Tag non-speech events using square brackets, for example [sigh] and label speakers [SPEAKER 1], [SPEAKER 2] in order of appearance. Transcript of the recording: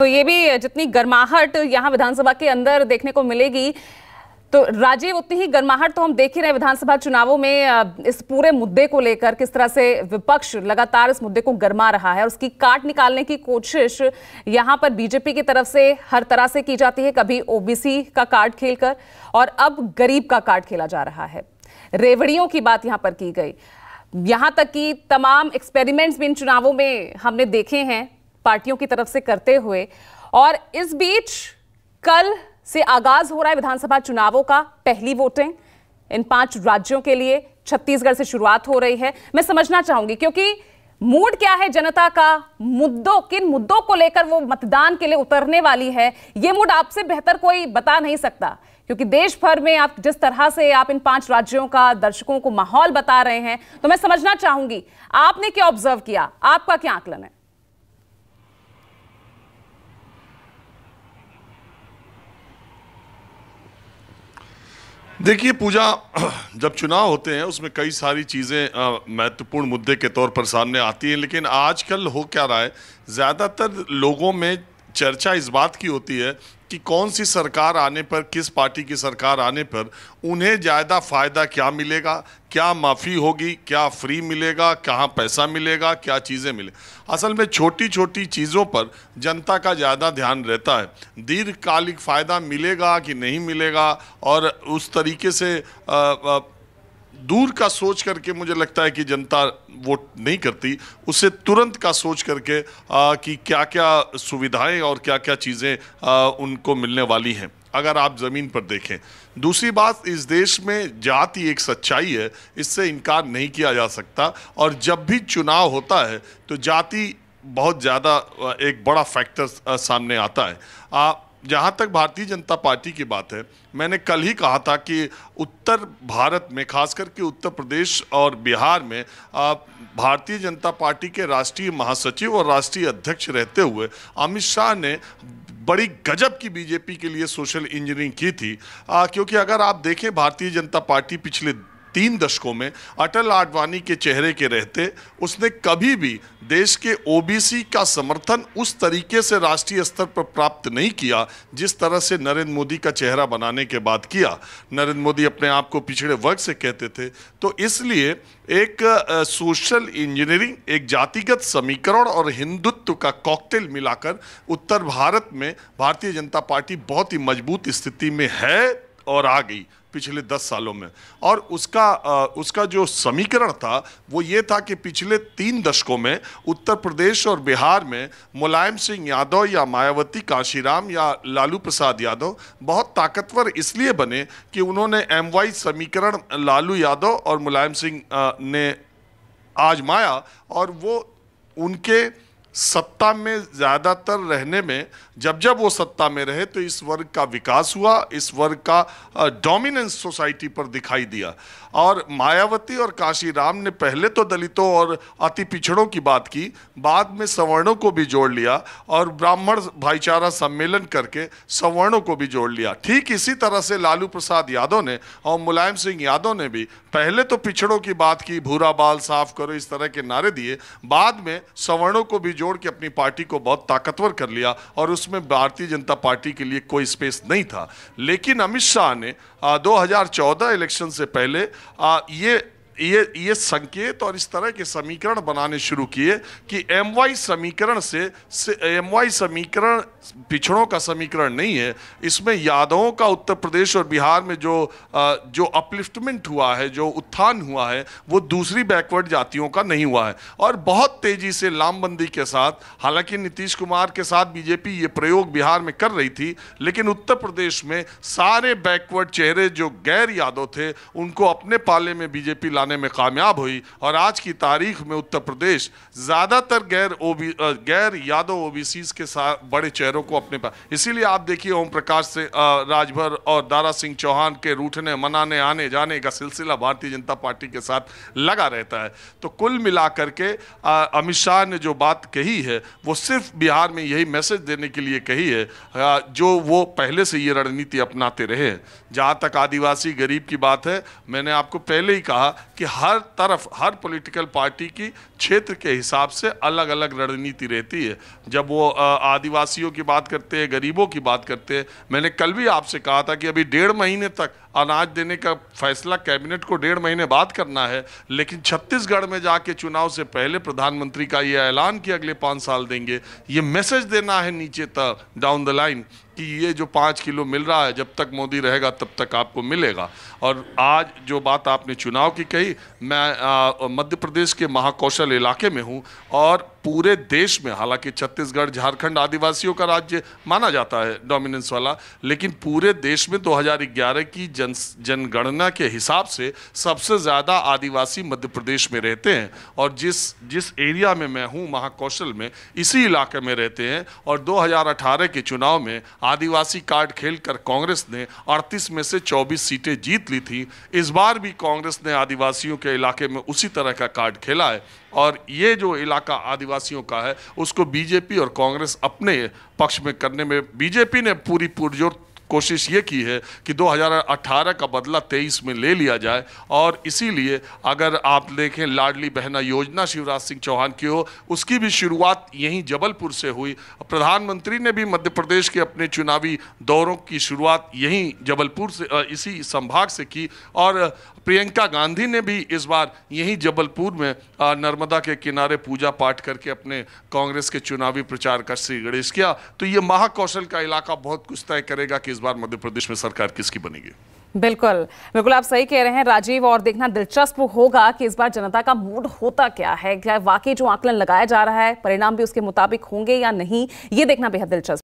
[SPEAKER 1] तो ये भी जितनी गर्माहट यहाँ विधानसभा के अंदर देखने को मिलेगी तो राजीव उतनी ही गर्माहट तो हम देख ही रहे हैं विधानसभा चुनावों में इस पूरे मुद्दे को लेकर किस तरह से विपक्ष लगातार इस मुद्दे को गर्मा रहा है और उसकी काट निकालने की कोशिश यहाँ पर बीजेपी की तरफ से हर तरह से की जाती है कभी ओबीसी का कार्ड खेलकर और अब गरीब का कार्ड खेला जा रहा है रेवड़ियों की बात यहाँ पर की गई यहाँ तक कि तमाम एक्सपेरिमेंट्स भी इन चुनावों में हमने देखे हैं पार्टियों की तरफ से करते हुए और इस बीच कल से आगाज हो रहा है विधानसभा चुनावों का पहली वोटिंग इन पांच राज्यों के लिए छत्तीसगढ़ से शुरुआत हो रही है मैं समझना चाहूंगी क्योंकि मूड क्या है जनता का मुद्दों किन मुद्दों को लेकर वो मतदान के लिए उतरने वाली है ये मूड आपसे बेहतर कोई बता नहीं सकता क्योंकि देश भर में आप जिस तरह से आप इन पांच राज्यों का दर्शकों को माहौल बता रहे हैं तो मैं समझना चाहूंगी आपने क्या ऑब्जर्व किया आपका क्या आकलन है
[SPEAKER 2] देखिए पूजा [clears throat] जब चुनाव होते हैं उसमें कई सारी चीज़ें महत्वपूर्ण मुद्दे के तौर पर सामने आती हैं लेकिन आजकल हो क्या रहा है ज़्यादातर लोगों में चर्चा इस बात की होती है कि कौन सी सरकार आने पर किस पार्टी की सरकार आने पर उन्हें ज़्यादा फ़ायदा क्या मिलेगा क्या माफ़ी होगी क्या फ्री मिलेगा कहाँ पैसा मिलेगा क्या चीज़ें मिले असल में छोटी छोटी चीज़ों पर जनता का ज़्यादा ध्यान रहता है दीर्घकालिक फ़ायदा मिलेगा कि नहीं मिलेगा और उस तरीके से आ, आ, दूर का सोच करके मुझे लगता है कि जनता वोट नहीं करती उसे तुरंत का सोच करके आ, कि क्या क्या सुविधाएं और क्या क्या चीज़ें उनको मिलने वाली हैं अगर आप ज़मीन पर देखें दूसरी बात इस देश में जाति एक सच्चाई है इससे इनकार नहीं किया जा सकता और जब भी चुनाव होता है तो जाति बहुत ज़्यादा एक बड़ा फैक्टर सामने आता है आ, जहाँ तक भारतीय जनता पार्टी की बात है मैंने कल ही कहा था कि उत्तर भारत में खास करके उत्तर प्रदेश और बिहार में भारतीय जनता पार्टी के राष्ट्रीय महासचिव और राष्ट्रीय अध्यक्ष रहते हुए अमित शाह ने बड़ी गजब की बीजेपी के लिए सोशल इंजीनियरिंग की थी आ, क्योंकि अगर आप देखें भारतीय जनता पार्टी पिछले तीन दशकों में अटल आडवाणी के चेहरे के रहते उसने कभी भी देश के ओबीसी का समर्थन उस तरीके से राष्ट्रीय स्तर पर प्राप्त नहीं किया जिस तरह से नरेंद्र मोदी का चेहरा बनाने के बाद किया नरेंद्र मोदी अपने आप को पिछड़े वर्ग से कहते थे तो इसलिए एक सोशल इंजीनियरिंग एक जातिगत समीकरण और हिंदुत्व का कॉकटेल मिलाकर उत्तर भारत में भारतीय जनता पार्टी बहुत ही मजबूत स्थिति में है और आ गई पिछले दस सालों में और उसका उसका जो समीकरण था वो ये था कि पिछले तीन दशकों में उत्तर प्रदेश और बिहार में मुलायम सिंह यादव या मायावती काशीराम या लालू प्रसाद यादव बहुत ताकतवर इसलिए बने कि उन्होंने एम समीकरण लालू यादव और मुलायम सिंह ने आजमाया और वो उनके सत्ता में ज़्यादातर रहने में जब जब वो सत्ता में रहे तो इस वर्ग का विकास हुआ इस वर्ग का डोमिनेंस सोसाइटी पर दिखाई दिया और मायावती और काशी राम ने पहले तो दलितों और अति पिछड़ों की बात की बाद में सवर्णों को भी जोड़ लिया और ब्राह्मण भाईचारा सम्मेलन करके सवर्णों को भी जोड़ लिया ठीक इसी तरह से लालू प्रसाद यादव ने और मुलायम सिंह यादव ने भी पहले तो पिछड़ों की बात की भूरा बाल साफ करो इस तरह के नारे दिए बाद में सवर्णों को भी जोड़ जोड़ के अपनी पार्टी को बहुत ताकतवर कर लिया और उसमें भारतीय जनता पार्टी के लिए कोई स्पेस नहीं था लेकिन अमित शाह ने दो इलेक्शन से पहले ये ये ये संकेत और इस तरह के समीकरण बनाने शुरू किए कि एम वाई समीकरण से, से एम वाई समीकरण पिछड़ों का समीकरण नहीं है इसमें यादवों का उत्तर प्रदेश और बिहार में जो जो अपलिफ्टमेंट हुआ है जो उत्थान हुआ है वो दूसरी बैकवर्ड जातियों का नहीं हुआ है और बहुत तेज़ी से लामबंदी के साथ हालांकि नीतीश कुमार के साथ बीजेपी ये प्रयोग बिहार में कर रही थी लेकिन उत्तर प्रदेश में सारे बैकवर्ड चेहरे जो गैर यादव थे उनको अपने पाले में बीजेपी ला लाने में कामयाब हुई और आज की तारीख में उत्तर प्रदेश ज़्यादातर गैर ओ बी गैर यादव ओ बी सीज के साथ बड़े चेहरों को अपने पास इसीलिए आप देखिए ओम प्रकाश से राजभर और दारा सिंह चौहान के रूठने मनाने आने जाने का सिलसिला भारतीय जनता पार्टी के साथ लगा रहता है तो कुल मिला करके अमित शाह ने जो बात कही है वो सिर्फ बिहार में यही मैसेज देने के लिए कही है जो वो पहले से ये रणनीति अपनाते रहे हैं जहाँ तक आदिवासी गरीब की बात है मैंने आपको पहले ही कहा कि हर तरफ हर पॉलिटिकल पार्टी की क्षेत्र के हिसाब से अलग अलग रणनीति रहती है जब वो आदिवासियों की बात करते हैं गरीबों की बात करते हैं मैंने कल भी आपसे कहा था कि अभी डेढ़ महीने तक अनाज देने का फैसला कैबिनेट को डेढ़ महीने बाद करना है लेकिन छत्तीसगढ़ में जाके चुनाव से पहले प्रधानमंत्री का ये ऐलान कि अगले पाँच साल देंगे ये मैसेज देना है नीचे तक डाउन द लाइन कि ये जो पाँच किलो मिल रहा है जब तक मोदी रहेगा तब तक आपको मिलेगा और आज जो बात आपने चुनाव की कही मैं मध्य प्रदेश के महाकौशल इलाके में हूँ और पूरे देश में हालांकि छत्तीसगढ़ झारखंड आदिवासियों का राज्य माना जाता है डोमिनेंस वाला लेकिन पूरे देश में 2011 की जन जनगणना के हिसाब से सबसे ज़्यादा आदिवासी मध्य प्रदेश में रहते हैं और जिस जिस एरिया में मैं हूँ महाकौशल में इसी इलाके में रहते हैं और दो के चुनाव में आदिवासी कार्ड खेल कर कांग्रेस ने अड़तीस में से चौबीस सीटें जीत ली थी इस बार भी कांग्रेस ने आदिवासियों के इलाके में उसी तरह का कार्ड खेला है और ये जो इलाका आदिवासियों का है उसको बीजेपी और कांग्रेस अपने पक्ष में करने में बीजेपी ने पूरी पुरजोर कोशिश ये की है कि 2018 का बदला 23 में ले लिया जाए और इसीलिए अगर आप देखें लाडली बहना योजना शिवराज सिंह चौहान की हो उसकी भी शुरुआत यहीं जबलपुर से हुई प्रधानमंत्री ने भी मध्य प्रदेश के अपने चुनावी दौरों की शुरुआत यहीं जबलपुर से इसी संभाग से की और प्रियंका गांधी ने भी इस बार यहीं जबलपुर में नर्मदा के किनारे पूजा पाठ करके अपने कांग्रेस के चुनावी प्रचार का गणेश किया तो ये महाकौशल का इलाका बहुत कुछ तय करेगा कि इस बार मध्य प्रदेश में सरकार किसकी बनेगी
[SPEAKER 1] बिल्कुल बिल्कुल आप सही कह रहे हैं राजीव और देखना दिलचस्प होगा कि इस बार जनता का मूड होता क्या है क्या वाकई जो आकलन लगाया जा रहा है परिणाम भी उसके मुताबिक होंगे या नहीं ये देखना बेहद दिलचस्प